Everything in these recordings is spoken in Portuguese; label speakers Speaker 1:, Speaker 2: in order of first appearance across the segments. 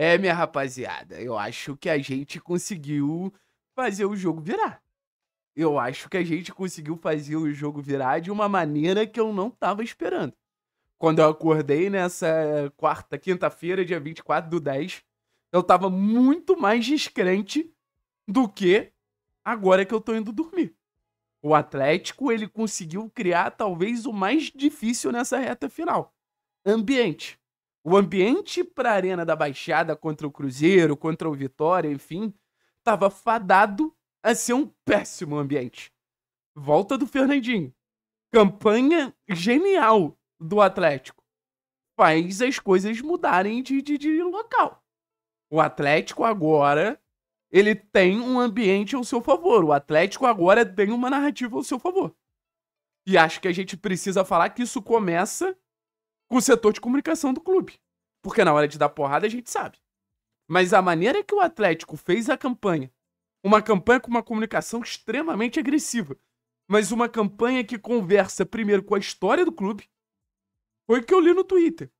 Speaker 1: É, minha rapaziada, eu acho que a gente conseguiu fazer o jogo virar. Eu acho que a gente conseguiu fazer o jogo virar de uma maneira que eu não tava esperando. Quando eu acordei nessa quarta, quinta-feira, dia 24 do 10, eu tava muito mais descrente do que agora que eu tô indo dormir. O Atlético, ele conseguiu criar talvez o mais difícil nessa reta final. Ambiente. O ambiente para a Arena da Baixada contra o Cruzeiro, contra o Vitória, enfim, estava fadado a ser um péssimo ambiente. Volta do Fernandinho. Campanha genial do Atlético. Faz as coisas mudarem de, de, de local. O Atlético agora ele tem um ambiente ao seu favor. O Atlético agora tem uma narrativa ao seu favor. E acho que a gente precisa falar que isso começa com o setor de comunicação do clube. Porque na hora de dar porrada a gente sabe. Mas a maneira que o Atlético fez a campanha, uma campanha com uma comunicação extremamente agressiva, mas uma campanha que conversa primeiro com a história do clube, foi o que eu li no Twitter.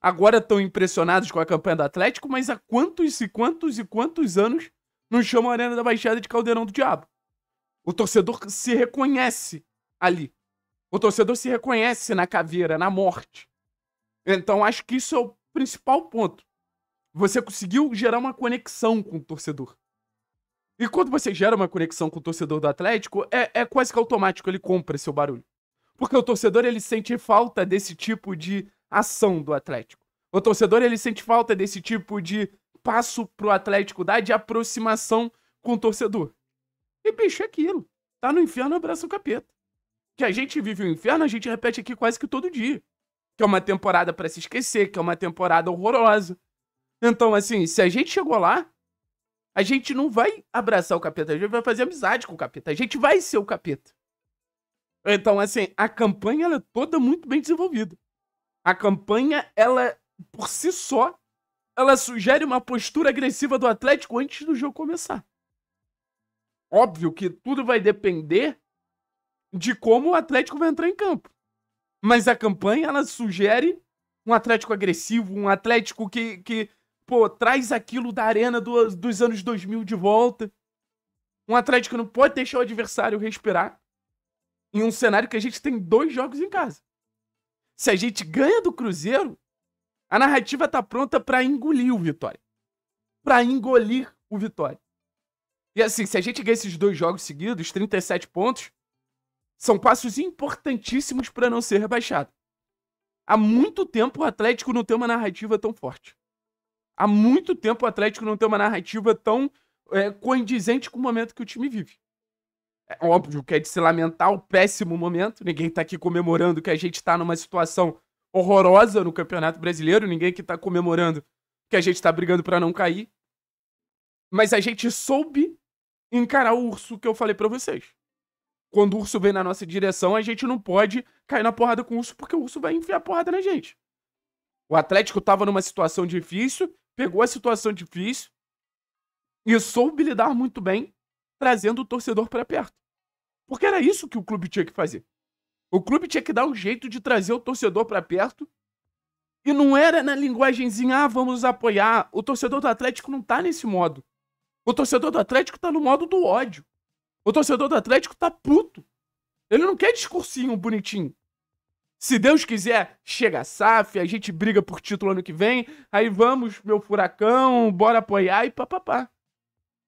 Speaker 1: Agora estão impressionados com a campanha do Atlético, mas há quantos e quantos e quantos anos não chamam a Arena da Baixada de Caldeirão do Diabo? O torcedor se reconhece ali. O torcedor se reconhece na caveira, na morte. Então acho que isso é o principal ponto. Você conseguiu gerar uma conexão com o torcedor. E quando você gera uma conexão com o torcedor do Atlético, é, é quase que automático ele compra seu barulho. Porque o torcedor ele sente falta desse tipo de ação do Atlético. O torcedor ele sente falta desse tipo de passo pro Atlético dar de aproximação com o torcedor. E bicho, é aquilo. Tá no inferno, abraça o capeta. Que a gente vive o inferno, a gente repete aqui quase que todo dia que é uma temporada para se esquecer, que é uma temporada horrorosa. Então, assim, se a gente chegou lá, a gente não vai abraçar o capeta, a gente vai fazer amizade com o capeta, a gente vai ser o capeta. Então, assim, a campanha ela é toda muito bem desenvolvida. A campanha, ela, por si só, ela sugere uma postura agressiva do Atlético antes do jogo começar. Óbvio que tudo vai depender de como o Atlético vai entrar em campo. Mas a campanha, ela sugere um Atlético agressivo, um Atlético que, que pô, traz aquilo da arena do, dos anos 2000 de volta. Um Atlético que não pode deixar o adversário respirar. Em um cenário que a gente tem dois jogos em casa. Se a gente ganha do Cruzeiro, a narrativa tá pronta para engolir o Vitória. Para engolir o Vitória. E assim, se a gente ganha esses dois jogos seguidos, 37 pontos, são passos importantíssimos para não ser rebaixado. Há muito tempo o Atlético não tem uma narrativa tão forte. Há muito tempo o Atlético não tem uma narrativa tão é, condizente com o momento que o time vive. É óbvio que é de se lamentar o péssimo momento, ninguém está aqui comemorando que a gente está numa situação horrorosa no Campeonato Brasileiro, ninguém que está comemorando que a gente está brigando para não cair. Mas a gente soube encarar o urso que eu falei para vocês quando o urso vem na nossa direção, a gente não pode cair na porrada com o urso, porque o urso vai enfiar porrada na gente. O Atlético estava numa situação difícil, pegou a situação difícil e soube lidar muito bem, trazendo o torcedor para perto. Porque era isso que o clube tinha que fazer. O clube tinha que dar um jeito de trazer o torcedor para perto. E não era na linguagemzinha, ah, vamos apoiar. O torcedor do Atlético não tá nesse modo. O torcedor do Atlético tá no modo do ódio. O torcedor do Atlético tá puto. Ele não quer discursinho bonitinho. Se Deus quiser, chega a SAF, a gente briga por título ano que vem, aí vamos, meu furacão, bora apoiar e papapá.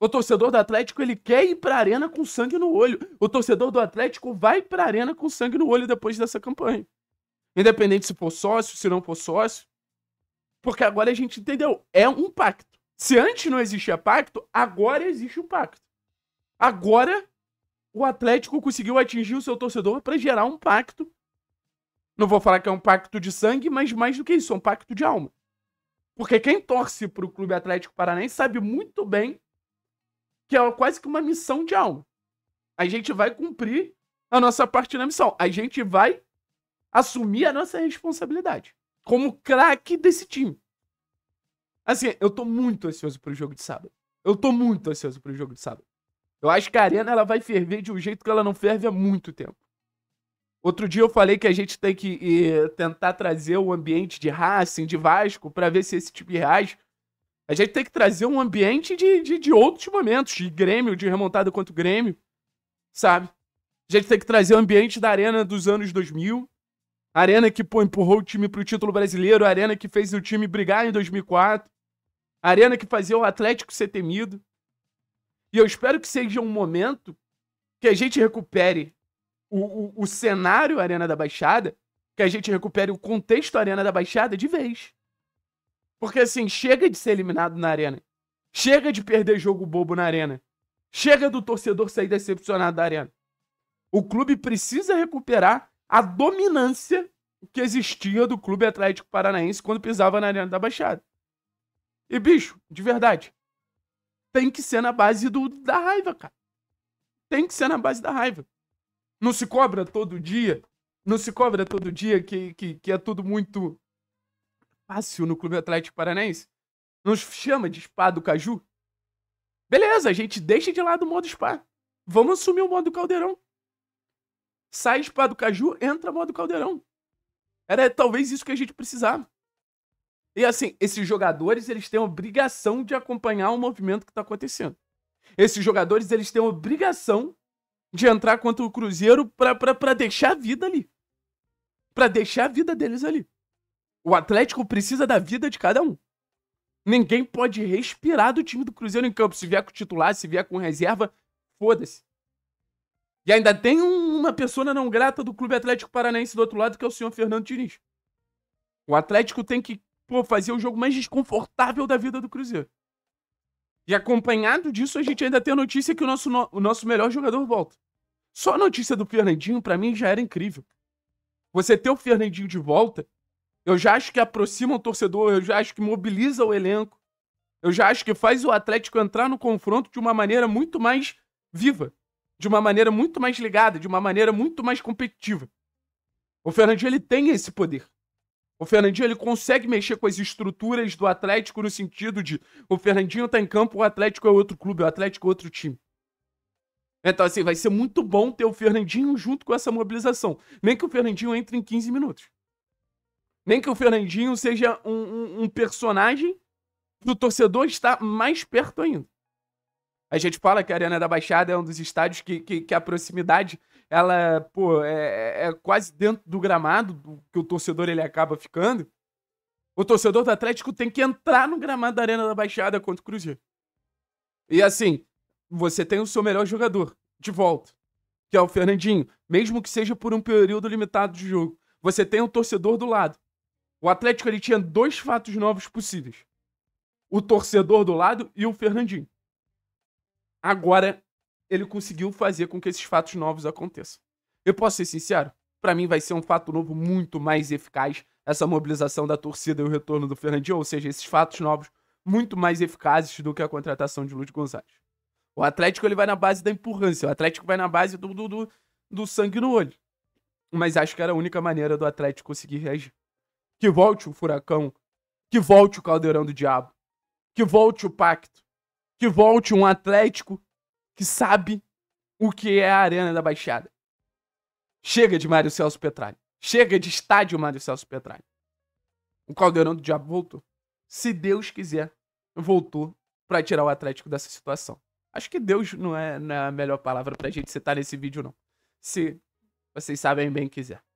Speaker 1: O torcedor do Atlético, ele quer ir pra arena com sangue no olho. O torcedor do Atlético vai pra arena com sangue no olho depois dessa campanha. Independente se for sócio, se não for sócio. Porque agora a gente entendeu, é um pacto. Se antes não existia pacto, agora existe um pacto. Agora, o Atlético conseguiu atingir o seu torcedor para gerar um pacto. Não vou falar que é um pacto de sangue, mas mais do que isso, é um pacto de alma. Porque quem torce para o Clube Atlético Paranaense sabe muito bem que é quase que uma missão de alma. A gente vai cumprir a nossa parte na missão. A gente vai assumir a nossa responsabilidade como craque desse time. Assim, eu tô muito ansioso pro jogo de sábado. Eu tô muito ansioso pro jogo de sábado. Eu acho que a arena ela vai ferver de um jeito que ela não ferve há muito tempo. Outro dia eu falei que a gente tem que eh, tentar trazer o ambiente de Racing, de Vasco, para ver se esse time reage. A gente tem que trazer um ambiente de, de, de outros momentos, de Grêmio, de remontada contra o Grêmio, sabe? A gente tem que trazer o ambiente da arena dos anos 2000, a arena que pô, empurrou o time pro título brasileiro, a arena que fez o time brigar em 2004, a arena que fazia o Atlético ser temido, e eu espero que seja um momento que a gente recupere o, o, o cenário Arena da Baixada, que a gente recupere o contexto Arena da Baixada de vez. Porque assim, chega de ser eliminado na arena. Chega de perder jogo bobo na arena. Chega do torcedor sair decepcionado da arena. O clube precisa recuperar a dominância que existia do Clube Atlético Paranaense quando pisava na Arena da Baixada. E bicho, de verdade, tem que ser na base do, da raiva, cara. Tem que ser na base da raiva. Não se cobra todo dia. Não se cobra todo dia que, que, que é tudo muito fácil no Clube Atlético Paranaense. Não chama de spa do Caju. Beleza, a gente deixa de lado o modo spa. Vamos assumir o modo caldeirão. Sai spa do Caju, entra modo caldeirão. Era talvez isso que a gente precisava. E assim, esses jogadores, eles têm obrigação de acompanhar o movimento que está acontecendo. Esses jogadores, eles têm obrigação de entrar contra o Cruzeiro para deixar a vida ali. Para deixar a vida deles ali. O Atlético precisa da vida de cada um. Ninguém pode respirar do time do Cruzeiro em campo. Se vier com titular, se vier com reserva, foda-se. E ainda tem uma pessoa não grata do Clube Atlético Paranaense do outro lado, que é o senhor Fernando Diniz. O Atlético tem que pô, fazer o jogo mais desconfortável da vida do Cruzeiro. E acompanhado disso, a gente ainda tem a notícia que o nosso, no, o nosso melhor jogador volta. Só a notícia do Fernandinho, para mim, já era incrível. Você ter o Fernandinho de volta, eu já acho que aproxima o torcedor, eu já acho que mobiliza o elenco, eu já acho que faz o Atlético entrar no confronto de uma maneira muito mais viva, de uma maneira muito mais ligada, de uma maneira muito mais competitiva. O Fernandinho, ele tem esse poder. O Fernandinho ele consegue mexer com as estruturas do Atlético no sentido de o Fernandinho tá em campo, o Atlético é outro clube, o Atlético é outro time. Então, assim, vai ser muito bom ter o Fernandinho junto com essa mobilização. Nem que o Fernandinho entre em 15 minutos. Nem que o Fernandinho seja um, um, um personagem do torcedor estar mais perto ainda. A gente fala que a Arena da Baixada é um dos estádios que, que, que a proximidade ela, pô, é, é, é quase dentro do gramado do que o torcedor ele acaba ficando. O torcedor do Atlético tem que entrar no gramado da Arena da Baixada contra o Cruzeiro. E assim, você tem o seu melhor jogador de volta, que é o Fernandinho, mesmo que seja por um período limitado de jogo. Você tem o torcedor do lado. O Atlético ele tinha dois fatos novos possíveis: o torcedor do lado e o Fernandinho. Agora ele conseguiu fazer com que esses fatos novos aconteçam. Eu posso ser sincero? Para mim vai ser um fato novo muito mais eficaz essa mobilização da torcida e o retorno do Fernandinho, ou seja, esses fatos novos muito mais eficazes do que a contratação de Lúcio Gonzalez. O Atlético ele vai na base da empurrância, o Atlético vai na base do, do, do, do sangue no olho. Mas acho que era a única maneira do Atlético conseguir reagir. Que volte o furacão, que volte o caldeirão do diabo, que volte o pacto, que volte um Atlético que sabe o que é a Arena da Baixada. Chega de Mário Celso Petralha. Chega de estádio Mário Celso Petralha. O Caldeirão do Diabo voltou. Se Deus quiser, voltou para tirar o Atlético dessa situação. Acho que Deus não é, não é a melhor palavra pra gente citar nesse vídeo, não. Se vocês sabem bem quiser.